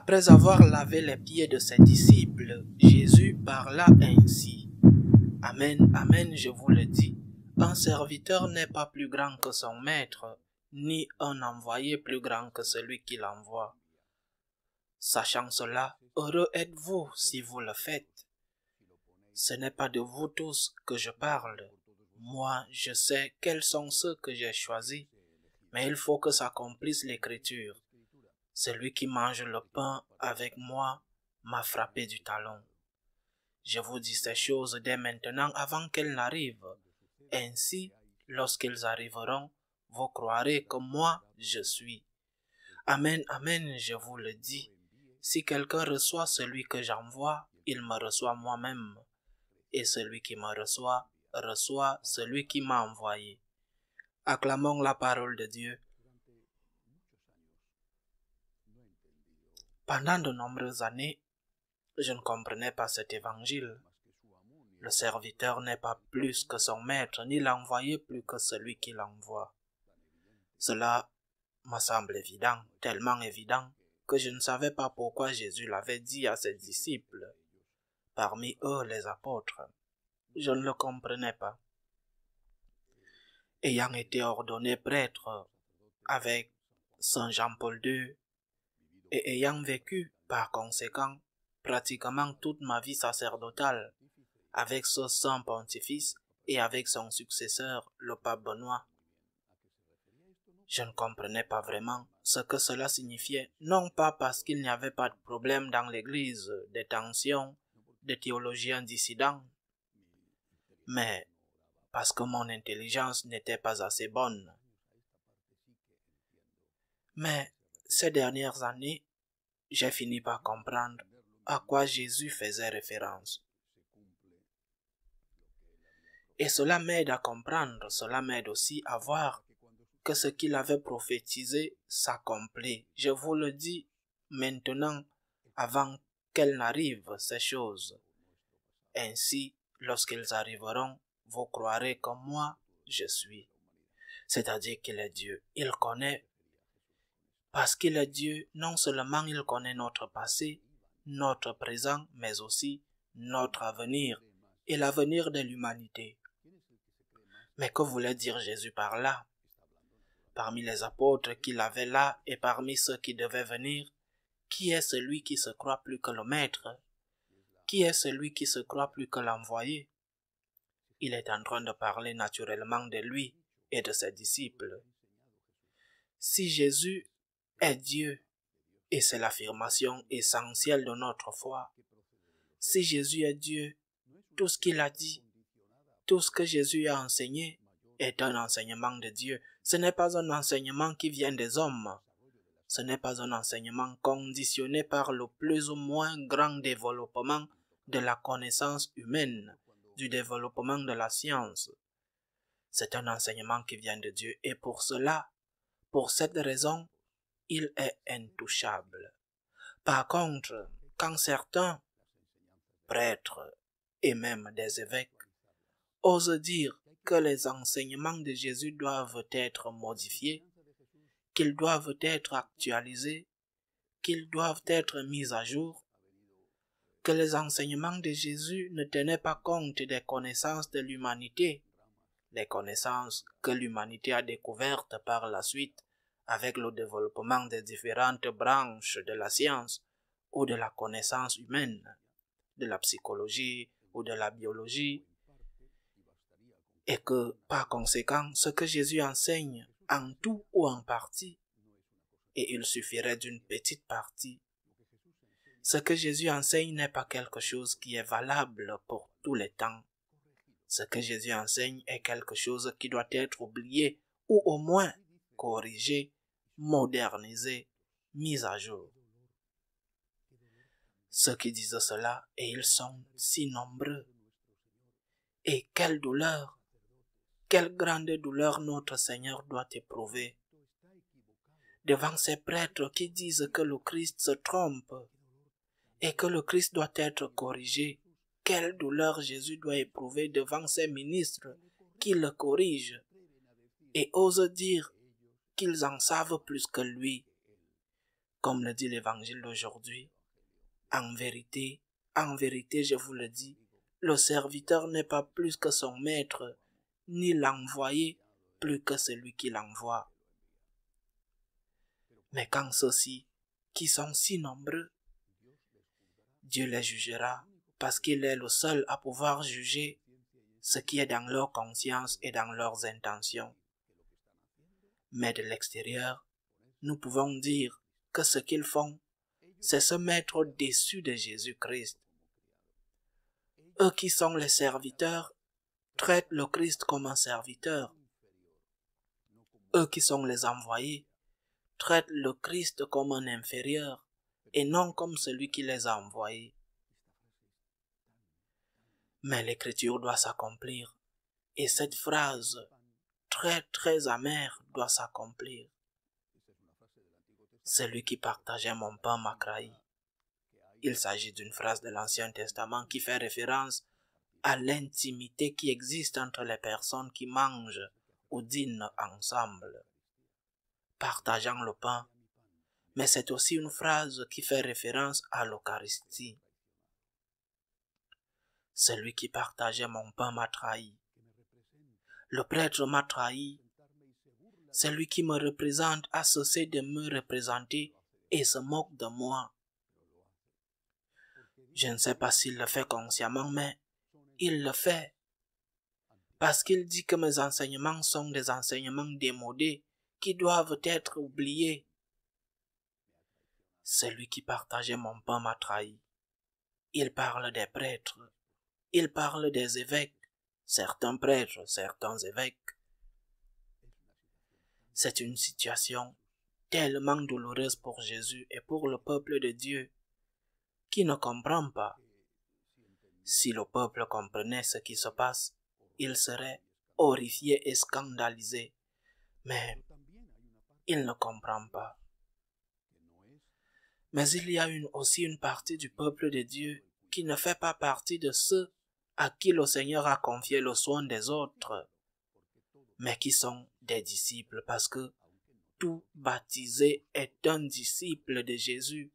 Après avoir lavé les pieds de ses disciples, Jésus parla ainsi. Amen, amen, je vous le dis. Un serviteur n'est pas plus grand que son maître, ni un envoyé plus grand que celui qui l'envoie. Sachant cela, heureux êtes-vous si vous le faites. Ce n'est pas de vous tous que je parle. Moi, je sais quels sont ceux que j'ai choisis, mais il faut que s'accomplisse l'écriture. Celui qui mange le pain avec moi m'a frappé du talon. Je vous dis ces choses dès maintenant avant qu'elles n'arrivent. Ainsi, lorsqu'elles arriveront, vous croirez que moi je suis. Amen, amen, je vous le dis. Si quelqu'un reçoit celui que j'envoie, il me reçoit moi-même. Et celui qui me reçoit, reçoit celui qui m'a envoyé. Acclamons la parole de Dieu. Pendant de nombreuses années, je ne comprenais pas cet évangile. Le serviteur n'est pas plus que son maître, ni l'envoyé plus que celui qui l'envoie. Cela me semble évident, tellement évident, que je ne savais pas pourquoi Jésus l'avait dit à ses disciples, parmi eux les apôtres. Je ne le comprenais pas. Ayant été ordonné prêtre avec Saint Jean-Paul II, et ayant vécu, par conséquent, pratiquement toute ma vie sacerdotale, avec ce saint pontifice et avec son successeur, le pape Benoît. Je ne comprenais pas vraiment ce que cela signifiait, non pas parce qu'il n'y avait pas de problème dans l'Église, des tensions, des théologiens dissidents, mais parce que mon intelligence n'était pas assez bonne. Mais ces dernières années, j'ai fini par comprendre à quoi Jésus faisait référence. Et cela m'aide à comprendre, cela m'aide aussi à voir que ce qu'il avait prophétisé s'accomplit. Je vous le dis maintenant, avant qu'elles n'arrivent, ces choses. Ainsi, lorsqu'elles arriveront, vous croirez comme moi, je suis. C'est-à-dire qu'il est Dieu. Il connaît parce que le Dieu, non seulement il connaît notre passé, notre présent, mais aussi notre avenir et l'avenir de l'humanité. Mais que voulait dire Jésus par là Parmi les apôtres qu'il avait là et parmi ceux qui devaient venir, qui est celui qui se croit plus que le Maître Qui est celui qui se croit plus que l'envoyé Il est en train de parler naturellement de lui et de ses disciples. Si Jésus est Dieu. Et c'est l'affirmation essentielle de notre foi. Si Jésus est Dieu, tout ce qu'il a dit, tout ce que Jésus a enseigné est un enseignement de Dieu. Ce n'est pas un enseignement qui vient des hommes. Ce n'est pas un enseignement conditionné par le plus ou moins grand développement de la connaissance humaine, du développement de la science. C'est un enseignement qui vient de Dieu et pour cela, pour cette raison, il est intouchable. Par contre, quand certains prêtres et même des évêques osent dire que les enseignements de Jésus doivent être modifiés, qu'ils doivent être actualisés, qu'ils doivent être mis à jour, que les enseignements de Jésus ne tenaient pas compte des connaissances de l'humanité, les connaissances que l'humanité a découvertes par la suite, avec le développement des différentes branches de la science ou de la connaissance humaine, de la psychologie ou de la biologie, et que par conséquent, ce que Jésus enseigne en tout ou en partie, et il suffirait d'une petite partie, ce que Jésus enseigne n'est pas quelque chose qui est valable pour tous les temps. Ce que Jésus enseigne est quelque chose qui doit être oublié ou au moins corrigé modernisé, mise à jour. Ceux qui disent cela, et ils sont si nombreux. Et quelle douleur, quelle grande douleur notre Seigneur doit éprouver devant ces prêtres qui disent que le Christ se trompe et que le Christ doit être corrigé. Quelle douleur Jésus doit éprouver devant ces ministres qui le corrigent et osent dire qu'ils en savent plus que lui. Comme le dit l'évangile d'aujourd'hui, en vérité, en vérité, je vous le dis, le serviteur n'est pas plus que son maître, ni l'envoyé plus que celui qui l'envoie. Mais quand ceux-ci, qui sont si nombreux, Dieu les jugera parce qu'il est le seul à pouvoir juger ce qui est dans leur conscience et dans leurs intentions. Mais de l'extérieur, nous pouvons dire que ce qu'ils font, c'est se mettre au-dessus de Jésus-Christ. Eux qui sont les serviteurs traitent le Christ comme un serviteur. Eux qui sont les envoyés traitent le Christ comme un inférieur et non comme celui qui les a envoyés. Mais l'écriture doit s'accomplir et cette phrase très très amer doit s'accomplir. Celui qui partageait mon pain m'a trahi. Il s'agit d'une phrase de l'Ancien Testament qui fait référence à l'intimité qui existe entre les personnes qui mangent ou dînent ensemble, partageant le pain. Mais c'est aussi une phrase qui fait référence à l'Eucharistie. Celui qui partageait mon pain m'a trahi. Le prêtre m'a trahi. Celui qui me représente a cessé de me représenter et se moque de moi. Je ne sais pas s'il le fait consciemment, mais il le fait. Parce qu'il dit que mes enseignements sont des enseignements démodés qui doivent être oubliés. Celui qui partageait mon pain m'a trahi. Il parle des prêtres. Il parle des évêques certains prêtres, certains évêques. C'est une situation tellement douloureuse pour Jésus et pour le peuple de Dieu qui ne comprend pas. Si le peuple comprenait ce qui se passe, il serait horrifié et scandalisé. Mais il ne comprend pas. Mais il y a aussi une partie du peuple de Dieu qui ne fait pas partie de ceux à qui le Seigneur a confié le soin des autres, mais qui sont des disciples parce que tout baptisé est un disciple de Jésus,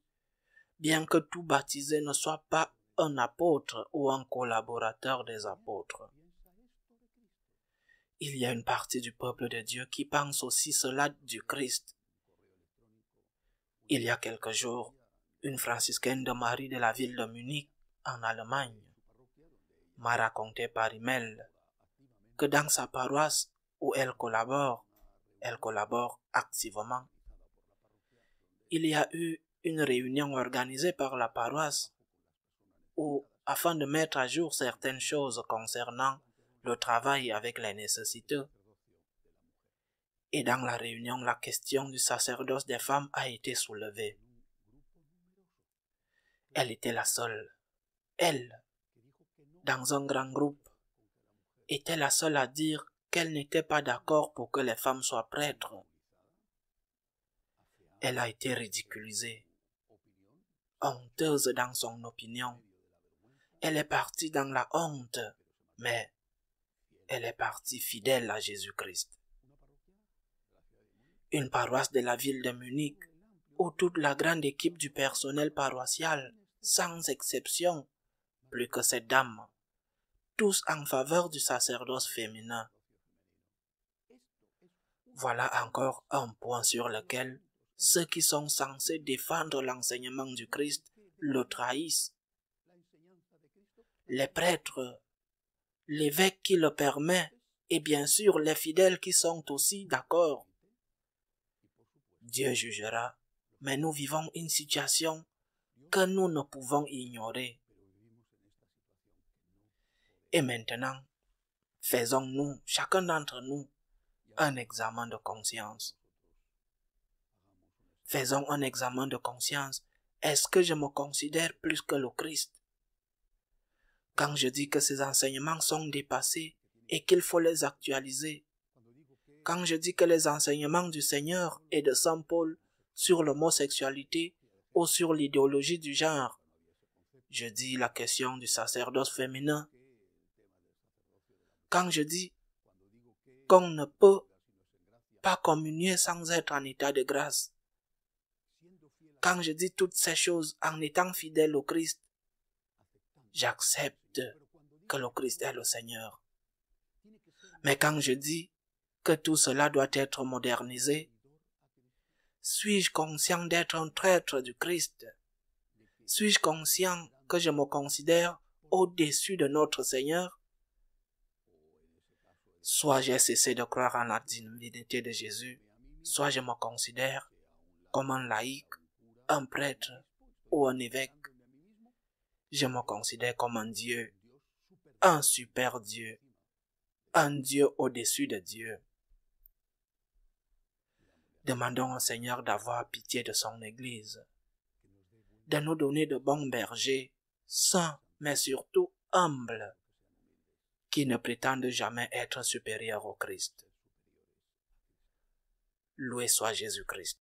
bien que tout baptisé ne soit pas un apôtre ou un collaborateur des apôtres. Il y a une partie du peuple de Dieu qui pense aussi cela du Christ. Il y a quelques jours, une franciscaine de Marie de la ville de Munich, en Allemagne, m'a raconté par email que dans sa paroisse où elle collabore, elle collabore activement. Il y a eu une réunion organisée par la paroisse où, afin de mettre à jour certaines choses concernant le travail avec les nécessiteux, et dans la réunion, la question du sacerdoce des femmes a été soulevée. Elle était la seule, elle, dans un grand groupe, était la seule à dire qu'elle n'était pas d'accord pour que les femmes soient prêtres. Elle a été ridiculisée, honteuse dans son opinion. Elle est partie dans la honte, mais elle est partie fidèle à Jésus-Christ. Une paroisse de la ville de Munich, où toute la grande équipe du personnel paroissial, sans exception, plus que cette dame, tous en faveur du sacerdoce féminin. Voilà encore un point sur lequel ceux qui sont censés défendre l'enseignement du Christ le trahissent. Les prêtres, l'évêque qui le permet, et bien sûr les fidèles qui sont aussi d'accord. Dieu jugera, mais nous vivons une situation que nous ne pouvons ignorer. Et maintenant, faisons-nous, chacun d'entre nous, un examen de conscience. Faisons un examen de conscience. Est-ce que je me considère plus que le Christ Quand je dis que ces enseignements sont dépassés et qu'il faut les actualiser, quand je dis que les enseignements du Seigneur et de Saint Paul sur l'homosexualité ou sur l'idéologie du genre, je dis la question du sacerdoce féminin quand je dis qu'on ne peut pas communier sans être en état de grâce, quand je dis toutes ces choses en étant fidèle au Christ, j'accepte que le Christ est le Seigneur. Mais quand je dis que tout cela doit être modernisé, suis-je conscient d'être un traître du Christ Suis-je conscient que je me considère au-dessus de notre Seigneur Soit j'ai cessé de croire en la divinité de Jésus, soit je me considère comme un laïc, un prêtre ou un évêque. Je me considère comme un Dieu, un super Dieu, un Dieu au-dessus de Dieu. Demandons au Seigneur d'avoir pitié de son Église, de nous donner de bons bergers, saints, mais surtout humbles, qui ne prétendent jamais être supérieurs au Christ. Loué soit Jésus-Christ.